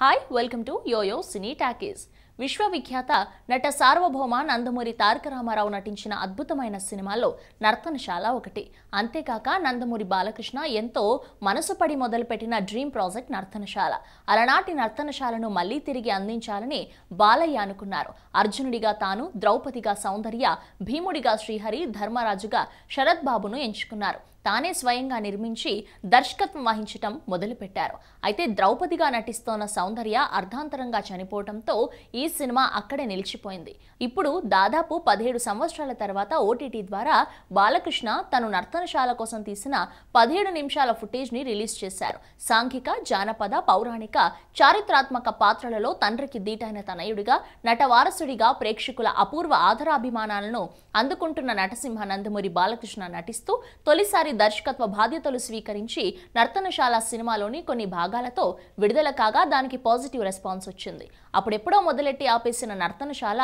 hi welcome to YoYo Cine Talkies విశ్వవిఖ్యాత నట సార్వభౌమ నందమూరి తారక రామారావు నటించిన అద్భుతమైన సినిమాలో నర్తనశాల ఒకటి అంతేకాక నందమూరి బాలకృష్ణ ఎంతో మనసుపడి మొదలుపెట్టిన డ్రీమ్ ప్రాజెక్ట్ నర్తనశాల అలనాటి నర్తనశాలను మళ్లీ తిరిగి అందించాలని బాలయ్య అనుకున్నారు అర్జునుడిగా తాను ద్రౌపదిగా సౌందర్య భీముడిగా శ్రీహరి ధర్మరాజుగా శరత్బాబును బాబును ఎంచుకున్నారు తానే స్వయంగా నిర్మించి దర్శకత్వం వహించటం మొదలుపెట్టారు అయితే ద్రౌపదిగా నటిస్తోన్న సౌందర్య అర్ధాంతరంగా చనిపోవడంతో ఈ సినిమా అక్కడే నిలిచిపోయింది ఇప్పుడు దాదాపు పదిహేడు సంవత్సరాల తర్వాత ఓటీటీ ద్వారా బాలకృష్ణ తను నర్తనశాల కోసం తీసిన పదిహేడు నిమిషాల ఫుటేజ్ ని రిలీజ్ చేశారు సాంఘిక జానపద పౌరాణిక చారిత్రాత్మక పాత్రలలో తండ్రికి దీటైన తనయుడిగా నటవారసుడిగా ప్రేక్షకుల అపూర్వ ఆధారాభిమానాలను అందుకుంటున్న నటసింహ నందమూరి బాలకృష్ణ నటిస్తూ తొలిసారి దర్శకత్వ బాధ్యతలు స్వీకరించి నర్తనశాల సినిమాలోని కొన్ని భాగాలతో విడుదల కాగా దానికి పాజిటివ్ రెస్పాన్స్ వచ్చింది అప్పుడెప్పుడో మొదలెట్టి ఆపేసిన నర్తనశాల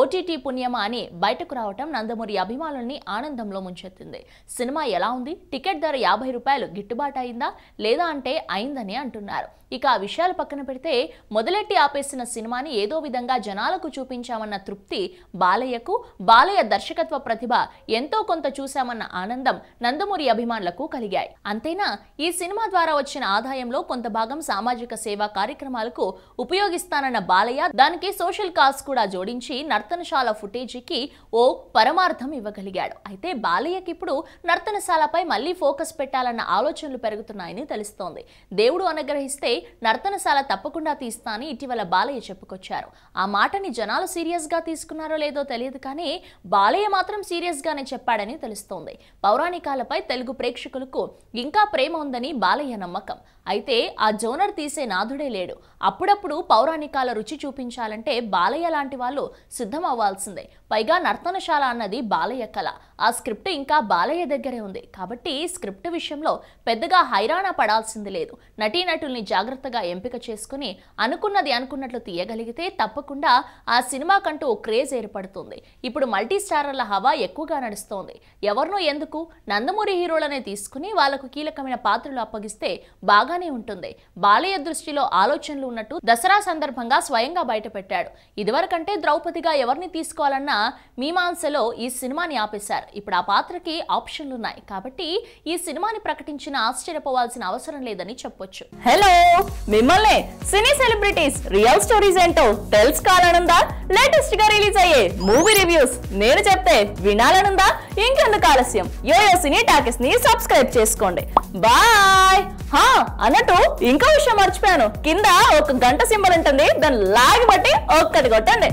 ఓటీటీ పుణ్యమా అని బయటకు రావటం నందమూరి అభిమానుల్ని ఆనందంలో ముంచెత్తింది సినిమా ఎలా ఉంది టికెట్ ధర యాభై రూపాయలు గిట్టుబాటు అయిందా లేదా అంటే అయిందని అంటున్నారు ఇక ఆ విషయాలు పక్కన పెడితే మొదలెట్టి ఆపేసిన సినిమాని ఏదో విధంగా జనాలకు చూపించామన్న తృప్తి బాలయ్యకు బాలయ్య దర్శకత్వ ప్రతిభ ఎంతో కొంత చూశామన్న ఆనందం నందమూరి అభిమానులకు కలిగాయి అంతేనా ఈ సినిమా ద్వారా వచ్చిన ఆదాయంలో కొంత భాగం సామాజిక సేవా కార్యక్రమాలకు ఉపయోగిస్తానన్న బాలయ్య దానికి సోషల్ కాస్ కూడా జోడించి నర్తనశాల ఫుటేజీకి ఓ పరమార్థం ఇవ్వగలిగాడు అయితే బాలయ్యకి ఇప్పుడు నర్తనశాలపై మళ్లీ ఫోకస్ పెట్టాలన్న ఆలోచనలు పెరుగుతున్నాయని తెలుస్తోంది దేవుడు అనుగ్రహిస్తే నర్తనశాల తప్పకుండా తీస్తానని ఇటీవల బాలయ్య చెప్పుకొచ్చారు ఆ మాటని జనాలు సీరియస్ గా తీసుకున్నారో లేదో తెలియదు కానీ బాలయ్య మాత్రం సీరియస్ గానే చెప్పాడని తెలుస్తోంది పౌరాణికాలపై తెలుగు తెలుగు ప్రేక్షకులకు ఇంకా ప్రేమ ఉందని బాలయ్య నమ్మకం అయితే ఆ జోనర్ తీసే నాథుడే లేడు అప్పుడప్పుడు పౌరాణికాల రుచి చూపించాలంటే బాలయ్య లాంటి వాళ్ళు సిద్ధం అవ్వాల్సిందే పైగా నర్తనశాల అన్నది బాలయ్య కళ ఆ స్క్రిప్ట్ ఇంకా బాలయ్య దగ్గరే ఉంది కాబట్టి స్క్రిప్ట్ విషయంలో పెద్దగా హైరాణ పడాల్సింది లేదు నటీనటుల్ని జాగ్రత్తగా ఎంపిక చేసుకుని అనుకున్నది అనుకున్నట్లు తీయగలిగితే తప్పకుండా ఆ సినిమాకంటూ క్రేజ్ ఏర్పడుతుంది ఇప్పుడు మల్టీస్టారర్ల హవా ఎక్కువగా నడుస్తోంది ఎవరినో ఎందుకు నందమూరి హీరోలనే తీసుకుని వాళ్లకు కీలకమైన పాత్రలు అప్పగిస్తే బాగా బాగానే ఉంటుంది బాలయ్య దృష్టిలో ఆలోచనలు ఉన్నట్టు దసరా సందర్భంగా స్వయంగా బయటపెట్టాడు ఇదివరకంటే ద్రౌపదిగా ఎవరిని తీసుకోవాలన్నా మీమాంసలో ఈ సినిమాని ఆపేశారు ఇప్పుడు ఆ పాత్రకి ఆప్షన్లున్నాయి కాబట్టి ఈ సినిమాని ప్రకటించిన ఆశ్చర్యపోవాల్సిన అవసరం లేదని చెప్పొచ్చు హలో మిమ్మల్ని సినీ సెలబ్రిటీస్ రియల్ స్టోరీస్ ఏంటో తెలుసుకోవాలనుందా లేటెస్ట్ గా రిలీజ్ అయ్యే మూవీ రివ్యూస్ నేను చెప్తే వినాలనుందా ఇంకెందుకు ఆలస్యం యోయో సినీ టాకీస్ ని సబ్స్క్రైబ్ చేసుకోండి బాయ్ అన్నట్టు ఇంకో విషయం మర్చిపోయాను కింద ఒక గంట సింబల్ ఉంటుంది దాన్ని లాగి బట్టి ఒక్కటి కొట్టండి